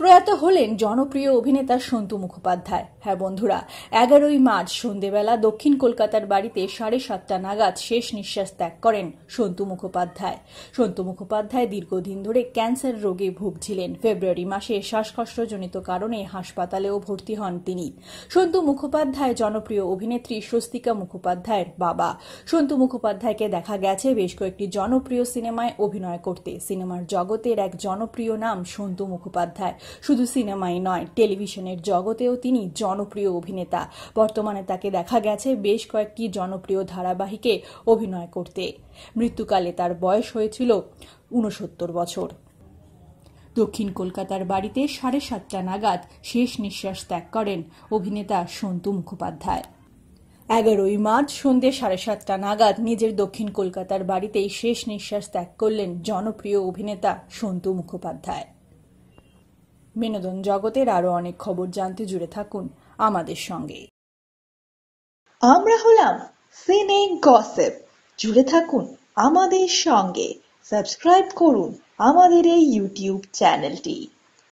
প্রয়াত হলেন জনপ্রিয় অভিনেতা সন্তু মুখোপাধ্যায় হ্যাঁ বন্ধুরা এগারোই মার্চ সন্ধেবেলা দক্ষিণ কলকাতার বাড়িতে সাড়ে সাতটা নাগাদ শেষ নিঃশ্বাস ত্যাগ করেন সন্তু মুখোপাধ্যায় সন্তু মুখোপাধ্যায় দীর্ঘদিন ধরে ক্যান্সার রোগে ভুগছিলেন ফেব্রুয়ারি মাসে শ্বাসকষ্টজনিত কারণে হাসপাতালেও ভর্তি হন তিনি সন্তু মুখোপাধ্যায় জনপ্রিয় অভিনেত্রী স্বস্তিকা মুখোপাধ্যায়ের বাবা সন্তু মুখোপাধ্যায়কে দেখা গেছে বেশ কয়েকটি জনপ্রিয় সিনেমায় অভিনয় করতে সিনেমার জগতের এক জনপ্রিয় নাম সন্তু মুখোপাধ্যায় শুধু সিনেমাই নয় টেলিভিশনের জগতেও তিনি জনপ্রিয় অভিনেতা বর্তমানে তাকে দেখা গেছে বেশ কয়েকটি জনপ্রিয় ধারাবাহিকে অভিনয় করতে মৃত্যুকালে তার বয়স হয়েছিল উনসত্তর বছর দক্ষিণ কলকাতার বাড়িতে সাড়ে সাতটা নাগাদ শেষ নিঃশ্বাস ত্যাগ করেন অভিনেতা সন্তু মুখোপাধ্যায় এগারোই মার্চ সন্ধ্যে সাড়ে সাতটা নাগাদ নিজের দক্ষিণ কলকাতার বাড়িতেই শেষ নিঃশ্বাস ত্যাগ করলেন জনপ্রিয় অভিনেতা সন্তু মুখোপাধ্যায় বিনোদন জগতের আরো অনেক খবর জানতে জুড়ে থাকুন আমাদের সঙ্গে আমরা হলাম সিনে গসেপ জুড়ে থাকুন আমাদের সঙ্গে সাবস্ক্রাইব করুন আমাদের এই ইউটিউব চ্যানেলটি